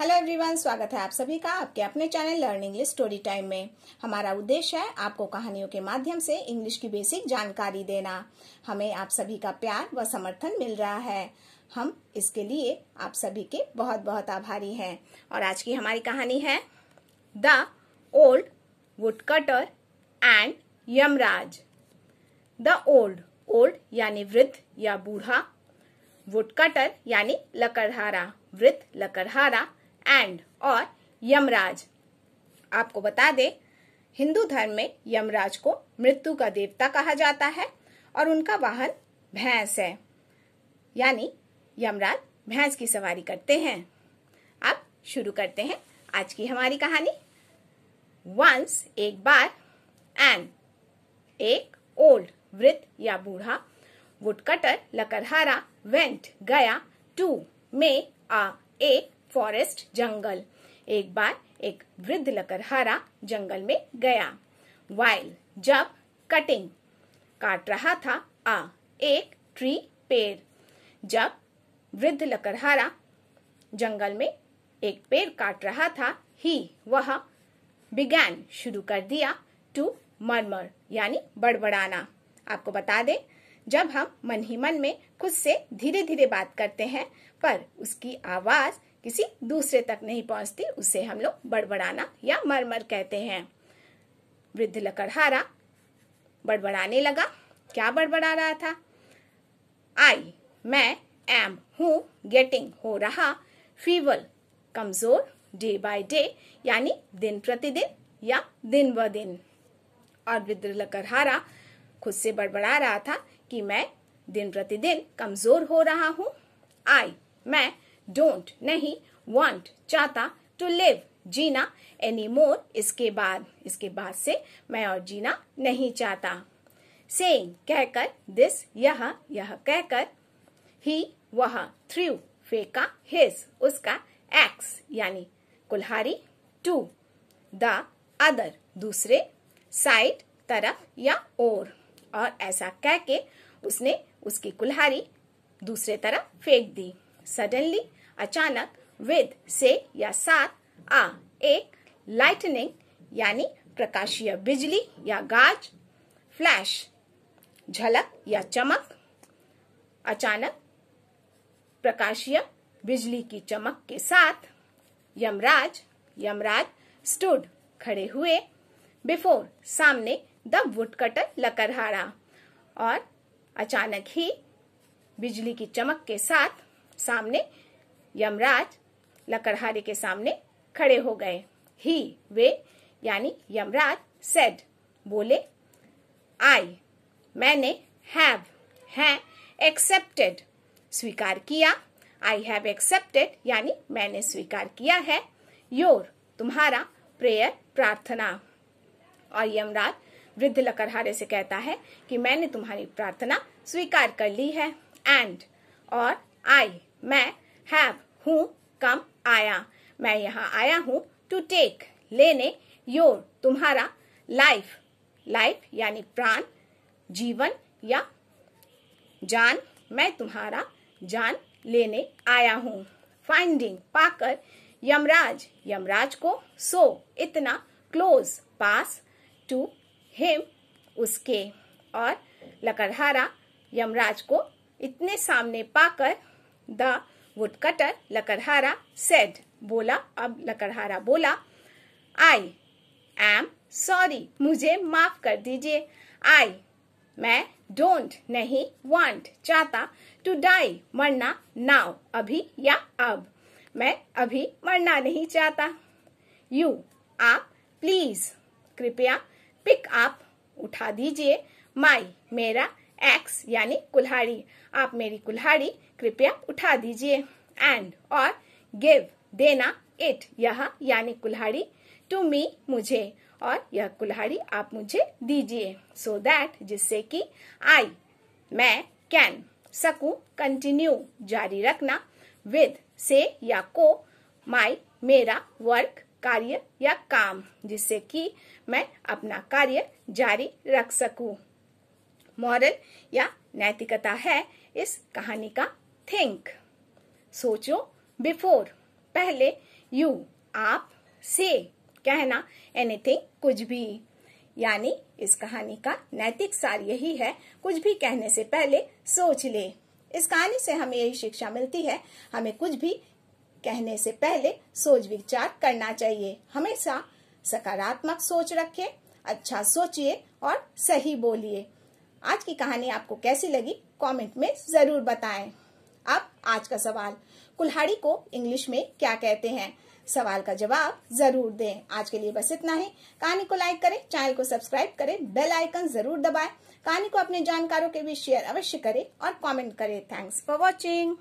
hello everyone स्वागत है आप सभी का आपके अपने channel learn English story time में हमारा उद्देश्य है आपको कहानियों के माध्यम से इंग्लिश की बेसिक जानकारी देना हमें आप सभी का प्यार व समर्थन मिल रहा है हम इसके लिए आप सभी के बहुत बहुत आभारी हैं और आज की हमारी कहानी है the old woodcutter and Yamraj the old old यानी वृद्ध या बूढ़ा वुड कटर यानी लकड़हारा वृद्ध लकड़हारा एंड और यमराज आपको बता दे हिंदू धर्म में यमराज को मृत्यु का देवता कहा जाता है और उनका वाहन भैंस है यानी यमराज भैंस की सवारी करते हैं अब शुरू करते हैं आज की हमारी कहानी वंस एक बार एंड एक ओल्ड वृद्ध या बूढ़ा वुड कटर लकड़हारा वेंट गया टू मे आ एक फॉरेस्ट जंगल एक बार एक वृद्ध लकरहारा जंगल में गया वाइल जब कटिंग काट रहा था आ एक ट्री पेड़ जब वृद्ध लकरहारा जंगल में एक पेड़ काट रहा था ही वह बिगैन शुरू कर दिया टू मरमर यानी बड़बड़ाना आपको बता दें जब हम मन ही मन में खुद से धीरे धीरे बात करते हैं पर उसकी आवाज़ किसी दूसरे तक नहीं पहुंचती उसे हम लोग बड़बड़ाना या मरमर कहते हैं वृद्ध लकड़हारा बड़बड़ाने लगा क्या बड़बड़ा रहा था आई मैं एम हूँ गेटिंग हो रहा फीवर कमजोर डे बाय डे यानी दिन प्रतिदिन या दिन ब दिन और वृद्ध लकड़हारा खुद से बड़बड़ा रहा था कि मैं दिन प्रतिदिन कमजोर हो रहा हूँ आई मैं डोंट नहीं वॉन्ट चाहता टू लिव जीना एनी मोर इसके बाद इसके बाद से मैं और जीना नहीं चाहता सेइंग कहकर दिस यह यह कहकर ही वह थ्रू फेका हिज उसका एक्स यानी कुल्हारी टू द अदर दूसरे साइड तरफ या ओर और ऐसा कह के उसने उसकी कुल्हारी दूसरे तरफ फेंक दी सडनली अचानक विद से या साथ आ एक लाइटनिंग यानी प्रकाशीय बिजली या गाज फ्लैश झलक या चमक अचानक प्रकाशीय बिजली की चमक के साथ यमराज यमराज स्टूड खड़े हुए बिफोर सामने द वुड कटर लकरहारा और अचानक ही बिजली की चमक के साथ सामने यमराज लकड़हारे के सामने खड़े हो गए ही वे यानी यमराज सेड बोले आई मैंने हैव है एक्सेप्टेड स्वीकार किया आई हैव एक्सेप्टेड यानी मैंने स्वीकार किया है योर तुम्हारा प्रेयर प्रार्थना और यमराज वृद्ध लकड़हारे से कहता है कि मैंने तुम्हारी प्रार्थना स्वीकार कर ली है एंड और आई मैं हैव हूँ कम आया मैं यहाँ आया हूँ टू टेक लेने योर तुम्हारा लाइफ लाइफ यानी प्राण जीवन या जान मैं तुम्हारा जान लेने आया हूँ फाइंडिंग पाकर यमराज यमराज को सो इतना क्लोज पास टू हिम उसके और लकड़हारा यमराज को इतने सामने पाकर द वुड कटर लकड़हारा सेड बोला अब लकड़हारा बोला आई एम सॉरी मुझे माफ कर दीजिए आई मैं डोंट नहीं वांट चाहता टू डाई मरना नाउ अभी या अब मैं अभी मरना नहीं चाहता यू आप प्लीज कृपया पिक आप उठा दीजिए माई मेरा एक्स यानी कुल्हाड़ी आप मेरी कुल्हाड़ी कृपया उठा दीजिए एंड और गिव देना इट यह यानी कुल्हाड़ी टू मी मुझे और यह कुल्हाड़ी आप मुझे दीजिए सो दैट जिससे कि आई मैं कैन सकू कंटिन्यू जारी रखना विद से या को माई मेरा वर्क कार्य या काम जिससे कि मैं अपना कार्य जारी रख सकूं मॉरल या नैतिकता है इस कहानी का थिंक सोचो बिफोर पहले यू आप से कहना एनीथिंग कुछ भी यानी इस कहानी का नैतिक सार यही है कुछ भी कहने से पहले सोच ले इस कहानी से हमें यही शिक्षा मिलती है हमें कुछ भी कहने से पहले सोच विचार करना चाहिए हमेशा सकारात्मक सोच रखें अच्छा सोचिए और सही बोलिए आज की कहानी आपको कैसी लगी कमेंट में जरूर बताएं अब आज का सवाल कुल्हाड़ी को इंग्लिश में क्या कहते हैं सवाल का जवाब जरूर दें आज के लिए बस इतना ही कहानी को लाइक करें चैनल को सब्सक्राइब करें बेल आइकन जरूर दबाएं कहानी को अपने जानकारों के भी शेयर अवश्य करें और कमेंट करें थैंक्स फॉर वॉचिंग